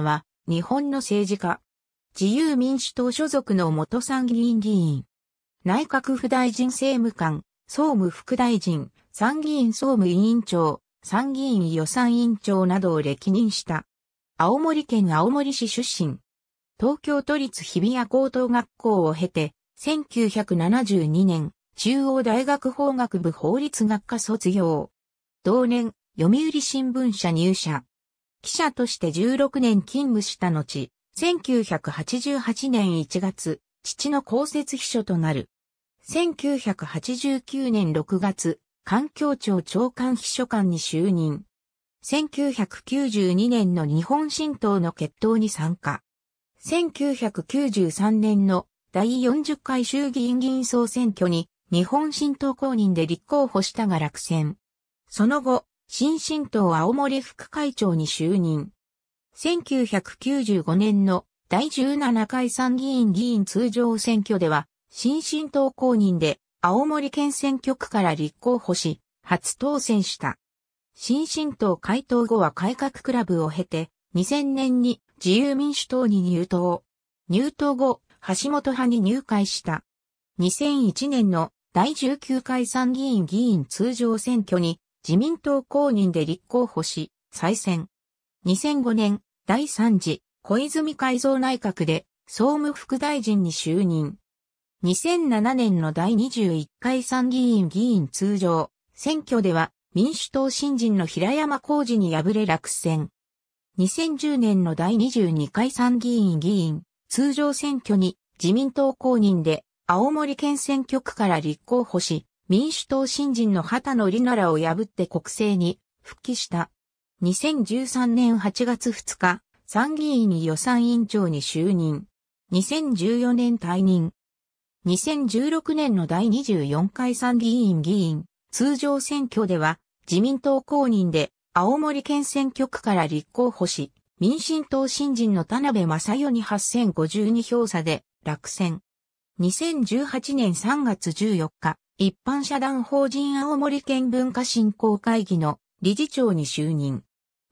は、日本の政治家。自由民主党所属の元参議院議員。内閣府大臣政務官、総務副大臣、参議院総務委員長、参議院予算委員長などを歴任した。青森県青森市出身。東京都立日比谷高等学校を経て、1972年、中央大学法学部法律学科卒業。同年、読売新聞社入社。記者として16年勤務した後、1988年1月、父の公設秘書となる。1989年6月、環境庁長官秘書官に就任。1992年の日本新党の決闘に参加。1993年の第40回衆議院議員総選挙に日本新党公認で立候補したが落選。その後、新進党青森副会長に就任。1995年の第17回参議院議員通常選挙では、新進党公認で青森県選挙区から立候補し、初当選した。新進党回答後は改革クラブを経て、2000年に自由民主党に入党。入党後、橋本派に入会した。2001年の第19回参議院議員通常選挙に自民党公認で立候補し、再選。2005年、第3次、小泉改造内閣で、総務副大臣に就任。2007年の第21回参議院議員通常、選挙では、民主党新人の平山浩二に敗れ落選。2010年の第22回参議院議員通常選挙に自民党公認で青森県選挙区から立候補し、民主党新人の畑野里奈らを破って国政に復帰した。2013年8月2日、参議院に予算委員長に就任。2014年退任。2016年の第24回参議院議員通常選挙では自民党公認で青森県選挙区から立候補し、民進党新人の田辺正代に8052票差で落選。2018年3月14日、一般社団法人青森県文化振興会議の理事長に就任。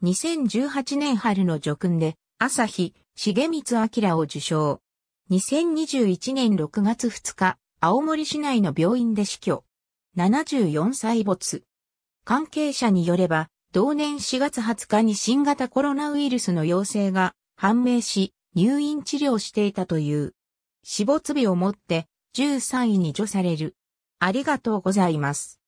2018年春の叙勲で、朝日、重光明を受賞。2021年6月2日、青森市内の病院で死去。74歳没。関係者によれば、同年4月20日に新型コロナウイルスの陽性が判明し、入院治療していたという。死没日をもって、13位に除される。ありがとうございます。